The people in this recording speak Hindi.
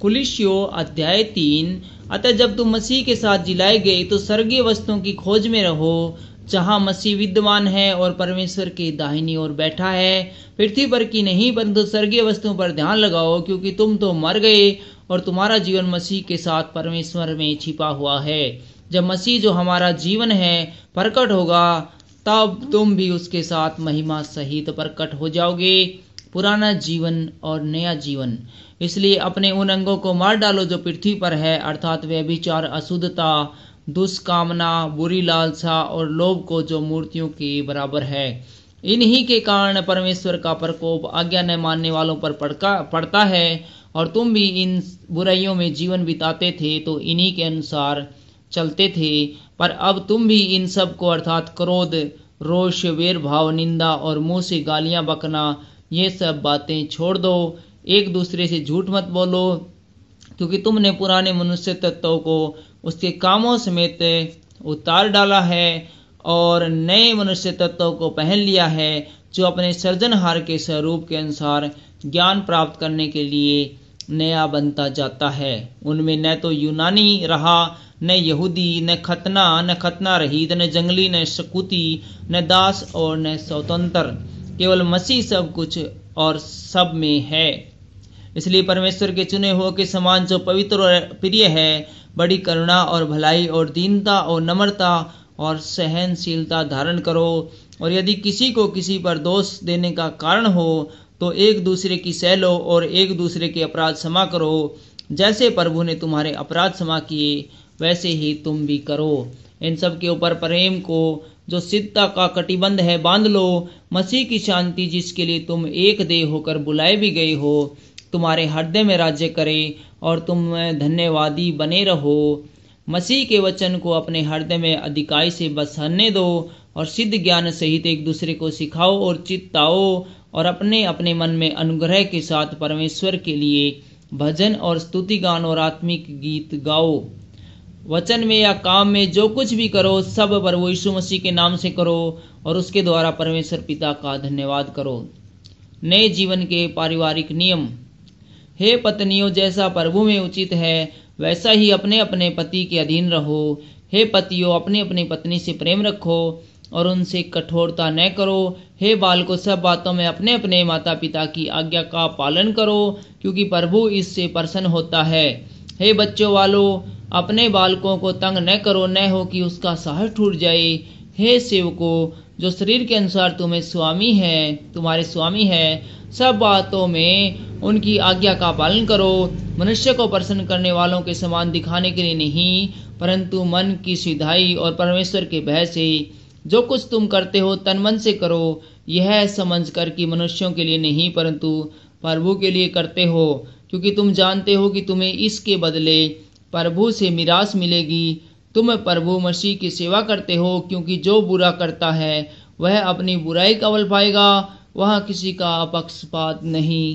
कुलिशियो अध्याय तीन अतः जब तुम मसीह के साथ जिलाए गए तो स्वर्गीय वस्तुओं की खोज में रहो जहाँ मसीह विद्वान है और परमेश्वर के दाहिनी ओर बैठा है पृथ्वी पर की नहीं परंतु स्वर्गीय वस्तुओं पर ध्यान लगाओ क्योंकि तुम तो मर गए और तुम्हारा जीवन मसीह के साथ परमेश्वर में छिपा हुआ है जब मसीह जो हमारा जीवन है प्रकट होगा तब तुम भी उसके साथ महिमा सहित प्रकट हो जाओगे पुराना जीवन और नया जीवन इसलिए अपने उन अंगों को मार डालो जो पृथ्वी पर है अर्थात वे विचार अशुद्धता दुष्कामना बुरी लालसा और लोभ को जो मूर्तियों के बराबर है इन्हीं के कारण परमेश्वर का प्रकोप आज्ञा न मानने वालों पर पड़का पड़ता है और तुम भी इन बुराइयों में जीवन बिताते थे तो इन्हीं के अनुसार चलते थे पर अब तुम भी इन सब को अर्थात क्रोध रोष वेर भाव निंदा और मुंह से गालियां बकना ये सब बातें छोड़ दो एक दूसरे से झूठ मत बोलो क्योंकि तुमने पुराने मनुष्य तत्वों को उसके कामों समेत उतार डाला है और नए मनुष्य तत्वों को पहन लिया है जो अपने सृजनहार के स्वरूप के अनुसार ज्ञान प्राप्त करने के लिए नया बनता जाता है उनमें न तो यूनानी रहा न यहूदी न खतना न खतना रहित न जंगली न शकुति न दास और न स्वतंत्र केवल मसीह सब कुछ और सब में है इसलिए परमेश्वर के चुने हुए के समान जो पवित्र और प्रिय है बड़ी करुणा और भलाई और दीनता और नम्रता और सहनशीलता धारण करो और यदि किसी को किसी पर दोष देने का कारण हो तो एक दूसरे की सह लो और एक दूसरे के अपराध क्षमा करो जैसे प्रभु ने तुम्हारे अपराध क्षमा किए वैसे ही तुम भी करो इन सब के ऊपर प्रेम को जो सिद्धता का कटिबंध है बांध लो मसीह की शांति जिसके लिए तुम एक देह होकर बुलाए भी गए हो तुम्हारे हृदय में राज्य करे और तुम धन्यवादी बने रहो मसीह के वचन को अपने हृदय में अधिकाई से बसने दो और सिद्ध ज्ञान सहित एक दूसरे को सिखाओ और चित्ताओ और अपने अपने मन में अनुग्रह के साथ परमेश्वर के लिए भजन और स्तुति गान और आत्मिक गीत गाओ वचन में या काम में जो कुछ भी करो सब प्रभु यीशु मसीह के नाम से करो और उसके द्वारा परमेश्वर पिता का धन्यवाद करो नए जीवन के पारिवारिक नियम हे पत्नियों जैसा प्रभु में उचित है वैसा ही अपने अपने पति के अधीन रहो हे पतियों अपने अपनी पत्नी से प्रेम रखो और उनसे कठोरता न करो हे बालको सब बातों में अपने अपने माता पिता की आज्ञा का पालन करो क्योंकि प्रभु इससे प्रसन्न होता है हे बच्चों वालों अपने बालकों को तंग न करो न हो कि उसका साहस टूट जाए हे को जो शरीर के अनुसार तुम्हें स्वामी है तुम्हारे स्वामी है सब बातों में उनकी आज्ञा का पालन करो मनुष्य को प्रसन्न करने वालों के समान दिखाने के लिए नहीं परंतु मन की सीधाई और परमेश्वर के भय से जो कुछ तुम करते हो तन मन से करो यह समझ कर कि मनुष्यों के लिए नहीं परंतु प्रभु के लिए करते हो क्योंकि तुम जानते हो कि तुम्हें इसके बदले प्रभु से निराश मिलेगी तुम प्रभु मसीह की सेवा करते हो क्योंकि जो बुरा करता है वह अपनी बुराई का पाएगा वह किसी का पक्षपात नहीं